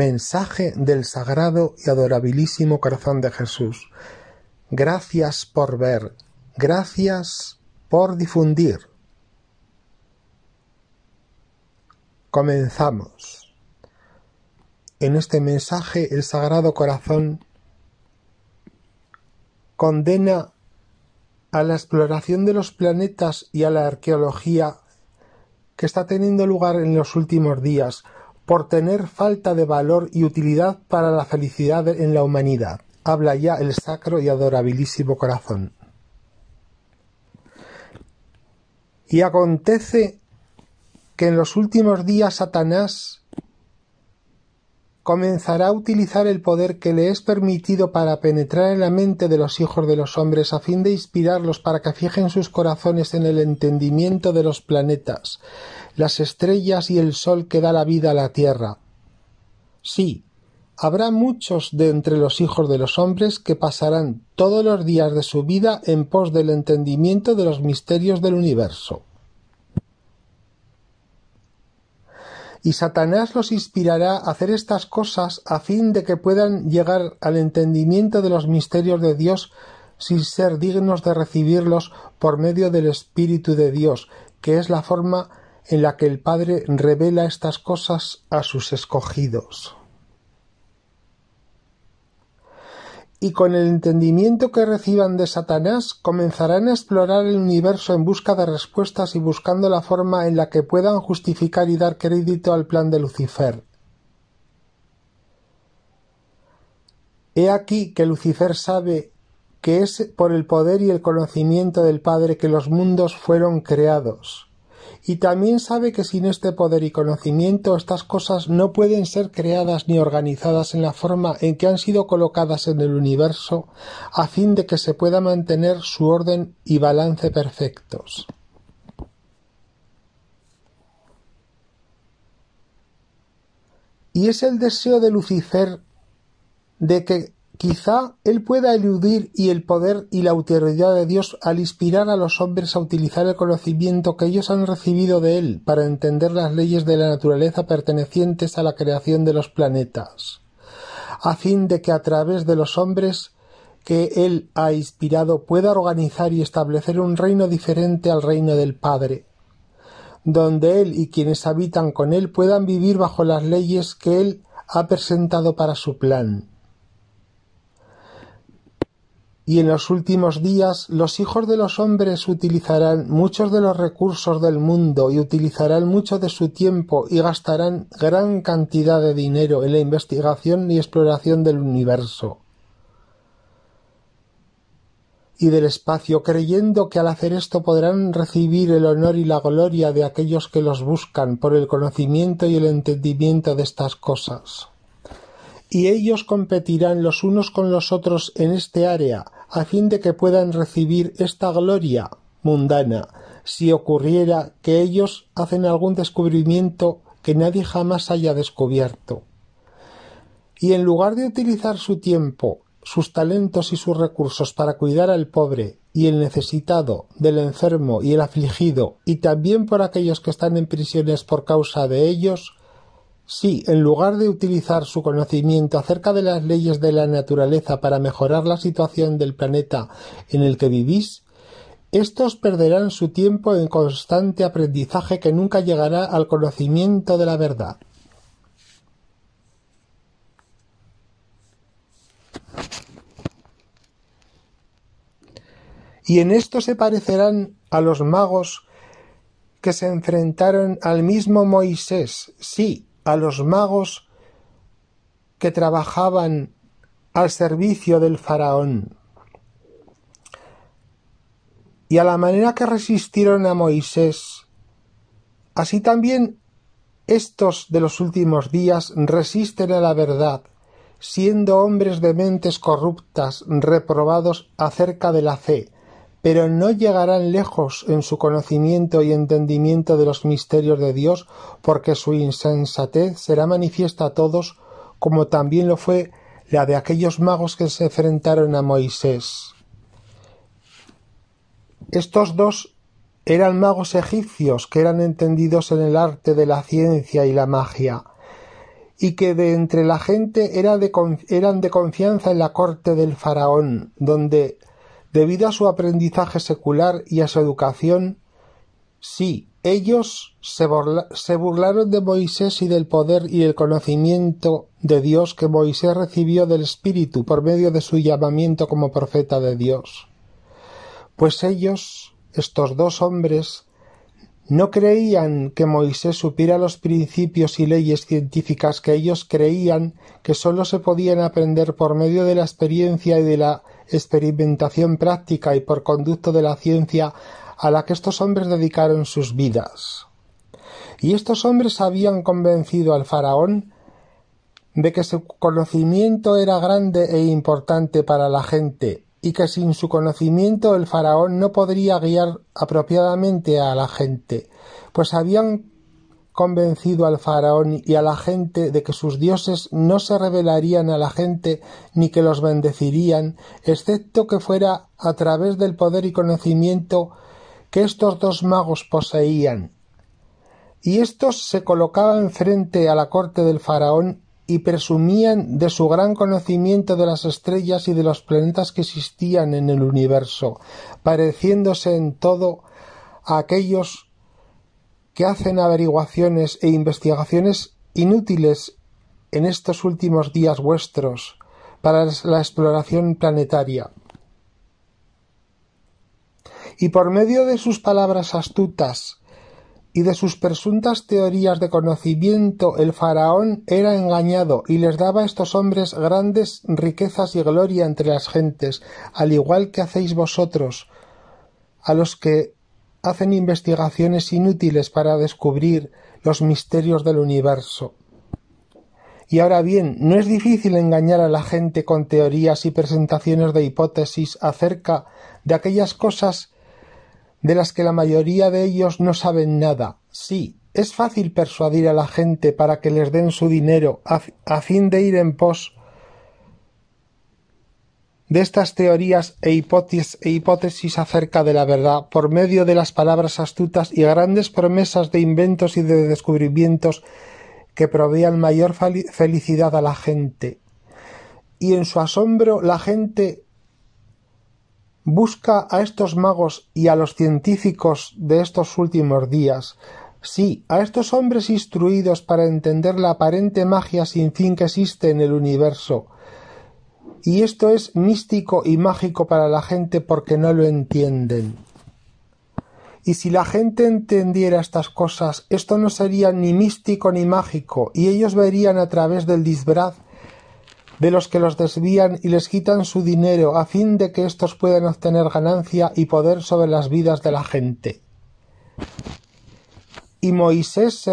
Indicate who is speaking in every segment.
Speaker 1: Mensaje del sagrado y adorabilísimo corazón de Jesús. Gracias por ver, gracias por difundir. Comenzamos. En este mensaje el Sagrado Corazón condena a la exploración de los planetas y a la arqueología que está teniendo lugar en los últimos días por tener falta de valor y utilidad para la felicidad en la humanidad. Habla ya el sacro y adorabilísimo corazón. Y acontece que en los últimos días Satanás comenzará a utilizar el poder que le es permitido para penetrar en la mente de los hijos de los hombres a fin de inspirarlos para que fijen sus corazones en el entendimiento de los planetas, las estrellas y el sol que da la vida a la tierra. Sí, habrá muchos de entre los hijos de los hombres que pasarán todos los días de su vida en pos del entendimiento de los misterios del universo. y Satanás los inspirará a hacer estas cosas a fin de que puedan llegar al entendimiento de los misterios de Dios sin ser dignos de recibirlos por medio del Espíritu de Dios, que es la forma en la que el Padre revela estas cosas a sus escogidos. y con el entendimiento que reciban de Satanás comenzarán a explorar el universo en busca de respuestas y buscando la forma en la que puedan justificar y dar crédito al plan de Lucifer. He aquí que Lucifer sabe que es por el poder y el conocimiento del Padre que los mundos fueron creados y también sabe que sin este poder y conocimiento estas cosas no pueden ser creadas ni organizadas en la forma en que han sido colocadas en el universo a fin de que se pueda mantener su orden y balance perfectos. Y es el deseo de Lucifer de que Quizá él pueda eludir y el poder y la autoridad de Dios al inspirar a los hombres a utilizar el conocimiento que ellos han recibido de él para entender las leyes de la naturaleza pertenecientes a la creación de los planetas, a fin de que a través de los hombres que él ha inspirado pueda organizar y establecer un reino diferente al reino del Padre, donde él y quienes habitan con él puedan vivir bajo las leyes que él ha presentado para su plan y en los últimos días los hijos de los hombres utilizarán muchos de los recursos del mundo y utilizarán mucho de su tiempo y gastarán gran cantidad de dinero en la investigación y exploración del universo y del espacio, creyendo que al hacer esto podrán recibir el honor y la gloria de aquellos que los buscan por el conocimiento y el entendimiento de estas cosas. Y ellos competirán los unos con los otros en este área, a fin de que puedan recibir esta gloria mundana, si ocurriera que ellos hacen algún descubrimiento que nadie jamás haya descubierto. Y en lugar de utilizar su tiempo, sus talentos y sus recursos para cuidar al pobre y el necesitado, del enfermo y el afligido, y también por aquellos que están en prisiones por causa de ellos, Sí, en lugar de utilizar su conocimiento acerca de las leyes de la naturaleza para mejorar la situación del planeta en el que vivís, estos perderán su tiempo en constante aprendizaje que nunca llegará al conocimiento de la verdad. Y en esto se parecerán a los magos que se enfrentaron al mismo Moisés, sí, a los magos que trabajaban al servicio del faraón. Y a la manera que resistieron a Moisés, así también estos de los últimos días resisten a la verdad, siendo hombres de mentes corruptas, reprobados acerca de la fe, pero no llegarán lejos en su conocimiento y entendimiento de los misterios de Dios, porque su insensatez será manifiesta a todos, como también lo fue la de aquellos magos que se enfrentaron a Moisés. Estos dos eran magos egipcios que eran entendidos en el arte de la ciencia y la magia, y que de entre la gente eran de confianza en la corte del faraón, donde Debido a su aprendizaje secular y a su educación, sí, ellos se, burlaron de Moisés y del poder y el conocimiento de Dios que Moisés recibió del Espíritu por medio de su llamamiento como profeta de Dios. Pues ellos, estos dos hombres, no creían que Moisés supiera los principios y leyes científicas que ellos creían que sólo se podían aprender por medio de la experiencia y de la experimentación práctica y por conducto de la ciencia a la que estos hombres dedicaron sus vidas. Y estos hombres habían convencido al faraón de que su conocimiento era grande e importante para la gente, y que sin su conocimiento el faraón no podría guiar apropiadamente a la gente, pues habían convencido al faraón y a la gente de que sus dioses no se revelarían a la gente ni que los bendecirían, excepto que fuera a través del poder y conocimiento que estos dos magos poseían. Y estos se colocaban frente a la corte del faraón y presumían de su gran conocimiento de las estrellas y de los planetas que existían en el universo, pareciéndose en todo a aquellos que hacen averiguaciones e investigaciones inútiles en estos últimos días vuestros para la exploración planetaria. Y por medio de sus palabras astutas y de sus presuntas teorías de conocimiento, el faraón era engañado y les daba a estos hombres grandes riquezas y gloria entre las gentes, al igual que hacéis vosotros, a los que hacen investigaciones inútiles para descubrir los misterios del universo. Y ahora bien, no es difícil engañar a la gente con teorías y presentaciones de hipótesis acerca de aquellas cosas de las que la mayoría de ellos no saben nada. Sí, es fácil persuadir a la gente para que les den su dinero a, fin de ir en pos de estas teorías e, e hipótesis, acerca de la verdad por medio de las palabras astutas y grandes promesas de inventos y de descubrimientos que proveían mayor felicidad a la gente. Y en su asombro la gente busca a estos magos y a los científicos de estos últimos días, sí, a estos hombres instruidos para entender la aparente magia sin fin que existe en el universo, y esto es místico y mágico para la gente porque no lo entienden. Y si la gente entendiera estas cosas, esto no sería ni místico ni mágico, y ellos verían a través del disbraz de los que los desvían y les quitan su dinero a fin de que estos puedan obtener ganancia y poder sobre las vidas de la gente. Y Moisés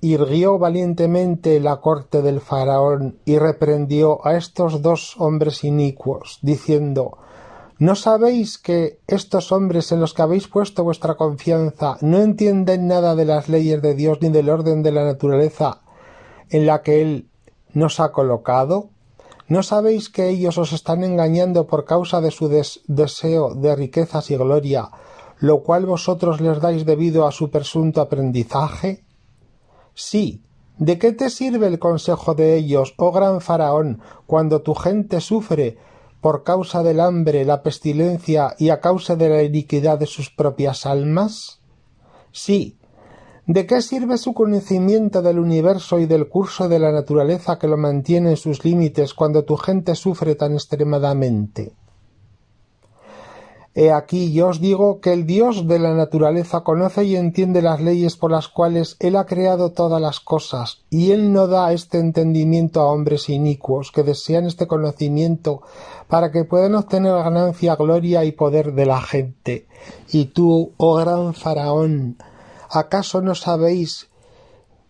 Speaker 1: irguió valientemente la corte del faraón y reprendió a estos dos hombres inicuos, diciendo ¿No sabéis que estos hombres en los que habéis puesto vuestra confianza no entienden nada de las leyes de Dios ni del orden de la naturaleza en la que Él nos ha colocado? ¿No sabéis que ellos os están engañando por causa de su deseo de riquezas y gloria, lo cual vosotros les dais debido a su presunto aprendizaje? Sí, ¿de qué te sirve el consejo de ellos, oh gran faraón, cuando tu gente sufre por causa del hambre, la pestilencia y a causa de la iniquidad de sus propias almas? Sí, ¿De qué sirve su conocimiento del universo y del curso de la naturaleza que lo mantiene en sus límites cuando tu gente sufre tan extremadamente? He aquí yo os digo que el Dios de la naturaleza conoce y entiende las leyes por las cuales Él ha creado todas las cosas, y Él no da este entendimiento a hombres inicuos que desean este conocimiento para que puedan obtener ganancia, gloria y poder de la gente. Y tú, oh gran faraón, ¿acaso no sabéis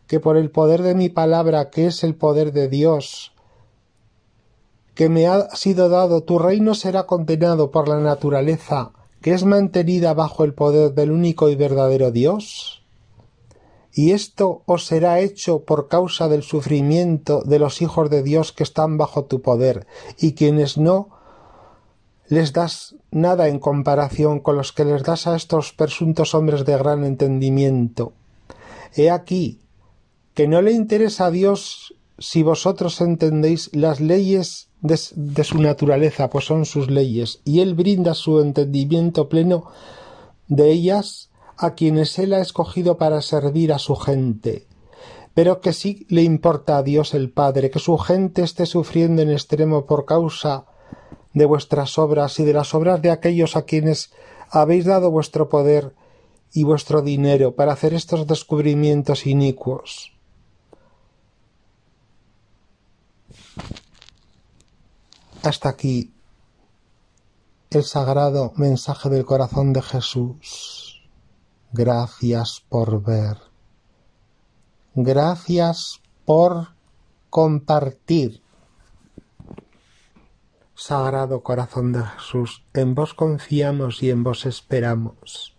Speaker 1: que por el poder de mi palabra, que es el poder de Dios, que me ha sido dado tu reino será condenado por la naturaleza que es mantenida bajo el poder del único y verdadero Dios? ¿Y esto os será hecho por causa del sufrimiento de los hijos de Dios que están bajo tu poder y quienes no les das nada en comparación con los que les das a estos presuntos hombres de gran entendimiento? He aquí que no le interesa a Dios si vosotros entendéis las leyes de, su naturaleza, pues son sus leyes, y Él brinda su entendimiento pleno de ellas a quienes Él ha escogido para servir a su gente pero que sí le importa a Dios el Padre que su gente esté sufriendo en extremo por causa de vuestras obras y de las obras de aquellos a quienes habéis dado vuestro poder y vuestro dinero para hacer estos descubrimientos inicuos. Hasta aquí el sagrado mensaje del corazón de Jesús. Gracias por ver. Gracias por compartir. Sagrado corazón de Jesús, en vos confiamos y en vos esperamos.